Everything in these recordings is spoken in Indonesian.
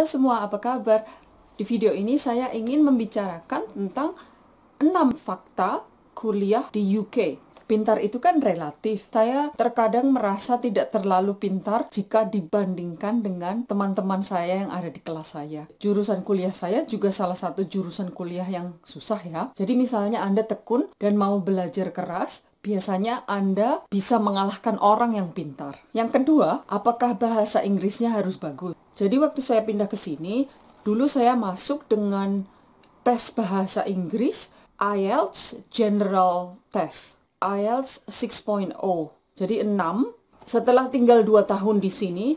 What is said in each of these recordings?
Halo semua, apa kabar? Di video ini saya ingin membicarakan tentang 6 fakta kuliah di UK. Pintar itu kan relatif. Saya terkadang merasa tidak terlalu pintar jika dibandingkan dengan teman-teman saya yang ada di kelas saya. Jurusan kuliah saya juga salah satu jurusan kuliah yang susah ya. Jadi misalnya Anda tekun dan mau belajar keras, biasanya Anda bisa mengalahkan orang yang pintar. Yang kedua, apakah bahasa Inggrisnya harus bagus? Jadi waktu saya pindah ke sini, dulu saya masuk dengan tes bahasa Inggris IELTS General Test, IELTS 6.0. Jadi 6. Setelah tinggal 2 tahun di sini,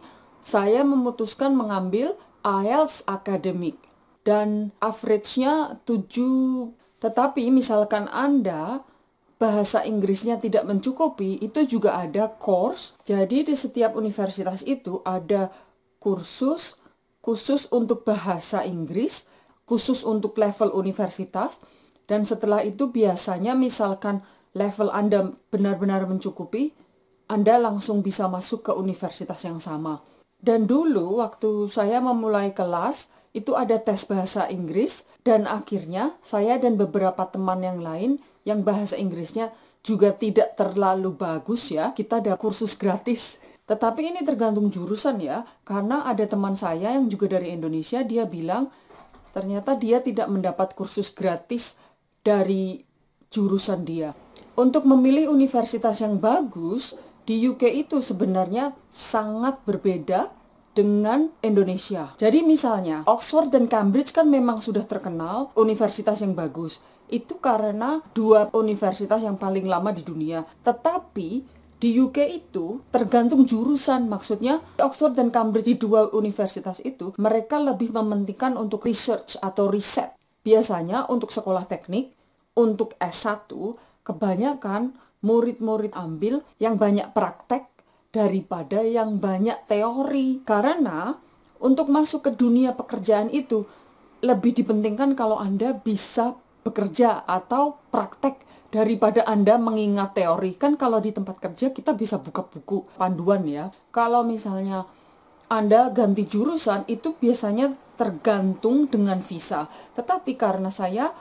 saya memutuskan mengambil IELTS akademik dan average-nya 7. Tetapi misalkan Anda bahasa Inggrisnya tidak mencukupi, itu juga ada course. Jadi di setiap universitas itu ada kursus khusus untuk bahasa Inggris, khusus untuk level universitas, dan setelah itu biasanya misalkan level Anda benar-benar mencukupi, Anda langsung bisa masuk ke universitas yang sama. Dan dulu waktu saya memulai kelas, itu ada tes bahasa Inggris, dan akhirnya saya dan beberapa teman yang lain yang bahasa Inggrisnya juga tidak terlalu bagus ya, kita ada kursus gratis. Tetapi ini tergantung jurusan ya, karena ada teman saya yang juga dari Indonesia, dia bilang ternyata dia tidak mendapat kursus gratis dari jurusan dia. Untuk memilih universitas yang bagus di UK itu sebenarnya sangat berbeda dengan Indonesia. Jadi misalnya Oxford dan Cambridge kan memang sudah terkenal universitas yang bagus. Itu karena dua universitas yang paling lama di dunia. Tetapi di UK itu tergantung jurusan maksudnya Oxford dan Cambridge di dua universitas itu mereka lebih mementingkan untuk research atau riset biasanya untuk sekolah teknik untuk S1 kebanyakan murid-murid ambil yang banyak praktek daripada yang banyak teori karena untuk masuk ke dunia pekerjaan itu lebih dipentingkan kalau Anda bisa bekerja atau praktek daripada Anda mengingat teori. Kan kalau di tempat kerja kita bisa buka buku panduan ya. Kalau misalnya Anda ganti jurusan itu biasanya tergantung dengan visa. Tetapi karena saya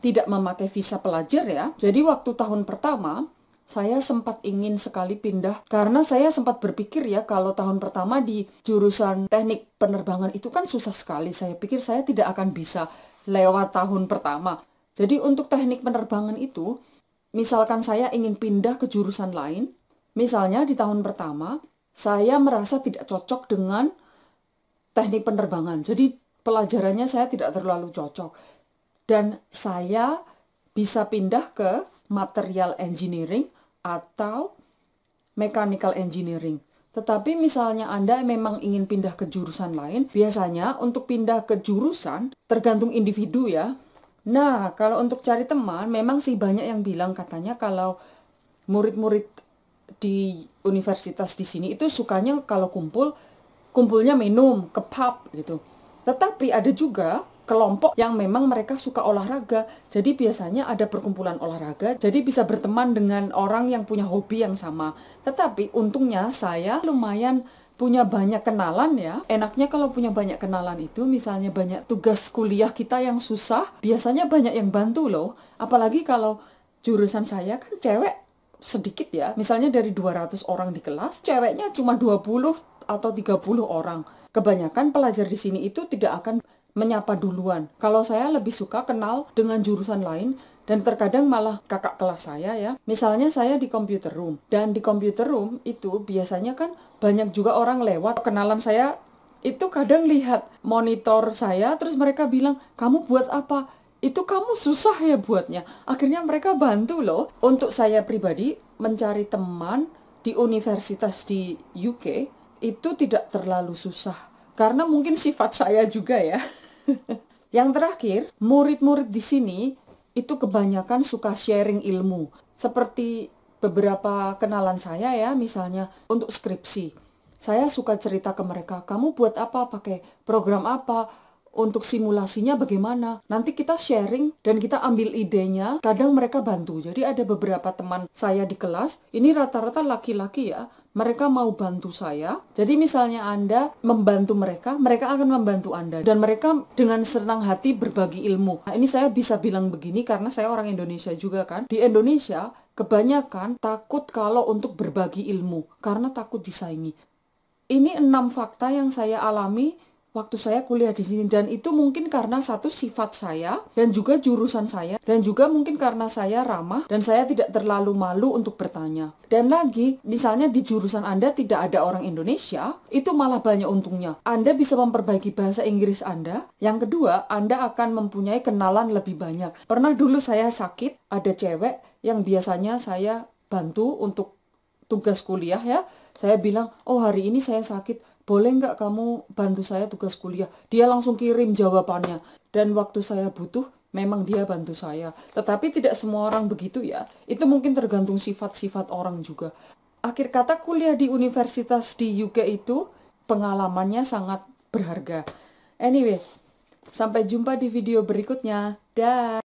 tidak memakai visa pelajar ya. Jadi waktu tahun pertama saya sempat ingin sekali pindah karena saya sempat berpikir ya kalau tahun pertama di jurusan teknik penerbangan itu kan susah sekali. Saya pikir saya tidak akan bisa lewat tahun pertama. Jadi untuk teknik penerbangan itu, misalkan saya ingin pindah ke jurusan lain, misalnya di tahun pertama, saya merasa tidak cocok dengan teknik penerbangan. Jadi pelajarannya saya tidak terlalu cocok. Dan saya bisa pindah ke material engineering atau mechanical engineering. Tetapi misalnya Anda memang ingin pindah ke jurusan lain, biasanya untuk pindah ke jurusan tergantung individu ya. Nah, kalau untuk cari teman, memang sih banyak yang bilang katanya kalau murid-murid di universitas di sini itu sukanya kalau kumpul, kumpulnya minum, ke pub gitu. Tetapi ada juga kelompok yang memang mereka suka olahraga. Jadi biasanya ada perkumpulan olahraga, jadi bisa berteman dengan orang yang punya hobi yang sama. Tetapi untungnya saya lumayan punya banyak kenalan ya. Enaknya kalau punya banyak kenalan itu misalnya banyak tugas kuliah kita yang susah, biasanya banyak yang bantu loh. Apalagi kalau jurusan saya kan cewek sedikit ya. Misalnya dari 200 orang di kelas, ceweknya cuma 20 atau 30 orang. Kebanyakan pelajar di sini itu tidak akan menyapa duluan. Kalau saya lebih suka kenal dengan jurusan lain dan terkadang malah kakak kelas saya ya. Misalnya saya di computer room dan di computer room itu biasanya kan banyak juga orang lewat. Kenalan saya itu kadang lihat monitor saya terus mereka bilang, "Kamu buat apa?" Itu kamu susah ya buatnya. Akhirnya mereka bantu loh. Untuk saya pribadi mencari teman di universitas di UK itu tidak terlalu susah karena mungkin sifat saya juga ya. Yang terakhir, murid-murid di sini itu kebanyakan suka sharing ilmu. Seperti beberapa kenalan saya ya, misalnya untuk skripsi. Saya suka cerita ke mereka, kamu buat apa, pakai program apa, untuk simulasinya bagaimana. Nanti kita sharing dan kita ambil idenya, kadang mereka bantu. Jadi ada beberapa teman saya di kelas, ini rata-rata laki-laki ya, mereka mau bantu saya. Jadi misalnya Anda membantu mereka, mereka akan membantu Anda. Dan mereka dengan senang hati berbagi ilmu. Nah, ini saya bisa bilang begini karena saya orang Indonesia juga kan. Di Indonesia, kebanyakan takut kalau untuk berbagi ilmu karena takut disaingi. Ini enam fakta yang saya alami waktu saya kuliah di sini dan itu mungkin karena satu sifat saya dan juga jurusan saya dan juga mungkin karena saya ramah dan saya tidak terlalu malu untuk bertanya. Dan lagi, misalnya di jurusan Anda tidak ada orang Indonesia, itu malah banyak untungnya. Anda bisa memperbaiki bahasa Inggris Anda. Yang kedua, Anda akan mempunyai kenalan lebih banyak. Pernah dulu saya sakit, ada cewek yang biasanya saya bantu untuk tugas kuliah ya. Saya bilang, "Oh, hari ini saya sakit." boleh nggak kamu bantu saya tugas kuliah? Dia langsung kirim jawabannya. Dan waktu saya butuh, memang dia bantu saya. Tetapi tidak semua orang begitu ya. Itu mungkin tergantung sifat-sifat orang juga. Akhir kata kuliah di universitas di UK itu pengalamannya sangat berharga. Anyway, sampai jumpa di video berikutnya. Dah.